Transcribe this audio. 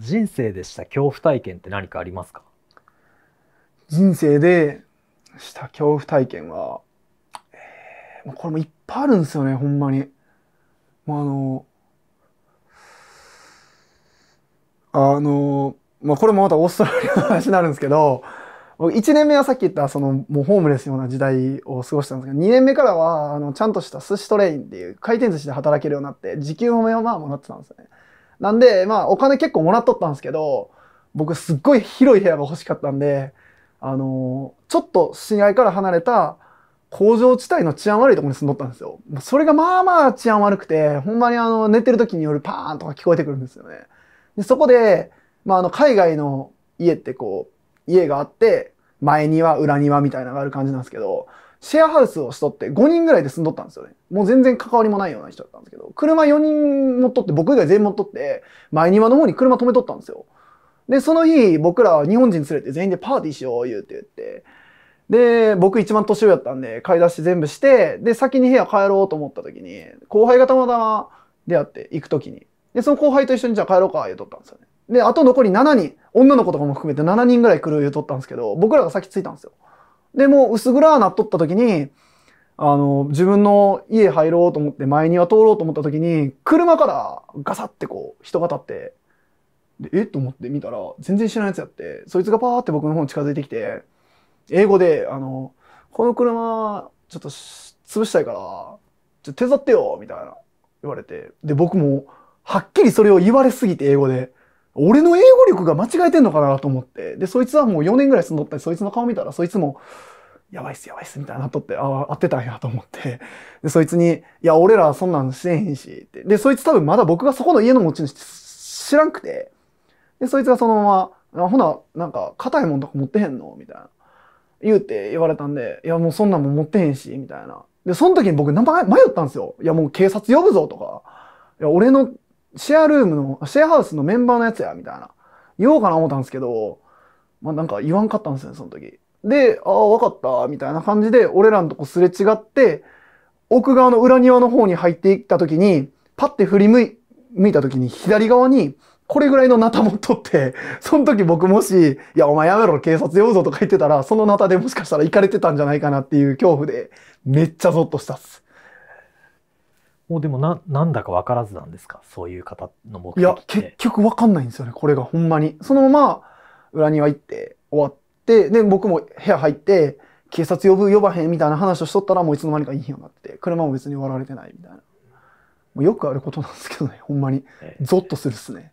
人生でした恐怖体験って何かありますか人生でした恐怖体験は、えー、これもいっぱいあるんですよねほんまに。もうあのあの、まあ、これもまたオーストラリアの話になるんですけど、1年目はさっき言った、その、もうホームレスような時代を過ごしたんですけど、2年目からは、あの、ちゃんとした寿司トレインっていう回転寿司で働けるようになって、時給もまあもらってたんですよね。なんで、まあ、お金結構もらっとったんですけど、僕すっごい広い部屋が欲しかったんで、あのー、ちょっと市街から離れた工場地帯の治安悪いところに住んどったんですよ。それがまあまあ治安悪くて、ほんまにあの、寝てる時によるパーンとか聞こえてくるんですよね。でそこで、まあ、あの、海外の家ってこう、家があって、前庭、裏庭みたいなのがある感じなんですけど、シェアハウスをしとって5人ぐらいで住んどったんですよね。もう全然関わりもないような人だったんですけど、車4人持っとって、僕以外全員持っとって、前庭の方に車止めとったんですよ。で、その日、僕らは日本人連れて全員でパーティーしよう言うて言って、で、僕一番年上やったんで、買い出し全部して、で、先に部屋帰ろうと思った時に、後輩がたまたま出会って行く時に、で、その後輩と一緒にじゃあ帰ろうか言うとったんですよね。で、あと残り7人、女の子とかも含めて7人ぐらい来る言うとったんですけど、僕らが先着いたんですよ。で、も薄暗なっとった時に、あの、自分の家入ろうと思って前庭通ろうと思った時に、車からガサってこう人が立って、で、えと思って見たら、全然知らないやつやって、そいつがパーって僕の方に近づいてきて、英語で、あの、この車、ちょっと潰したいから、ちょっと手伝ってよみたいな言われて。で、僕も、はっきりそれを言われすぎて、英語で。俺の英語力が間違えてんのかなと思って。で、そいつはもう4年ぐらい住んどったり、そいつの顔見たら、そいつも、やばいっすやばいっすみたいなとって、ああ、合ってたんやと思って。で、そいつに、いや、俺らはそんなんしてへんし、って。で、そいつ多分まだ僕がそこの家の持ち主知らんくて。で、そいつがそのまま、ほな、なんか、硬いもんとか持ってへんのみたいな。言うて言われたんで、いや、もうそんなんも持ってへんし、みたいな。で、その時に僕名前迷ったんですよ。いや、もう警察呼ぶぞとか。いや、俺のシェアルームの、シェアハウスのメンバーのやつや、みたいな。言おうかな思ったんですけど、まあなんか言わんかったんですよね、その時。で、ああ、わかった、みたいな感じで、俺らのとこすれ違って、奥側の裏庭の方に入っていった時に、パッて振り向い、向いた時に左側に、これぐらいのナタ持っとって、その時僕もし、いや、お前やめろ、警察呼ぶぞとか言ってたら、そのナタでもしかしたら行かれてたんじゃないかなっていう恐怖で、めっちゃゾッとしたっす。もうでもななんだか分からずなんですかそういう方の目的いや結局分かんないんですよねこれがほんまにそのまま裏庭行って終わってで僕も部屋入って警察呼ぶ呼ばへんみたいな話をしとったらもういつの間にかいいうになって車も別に割られてないみたいなもうよくあることなんですけどねほんまに、ぞっゾッとするっすね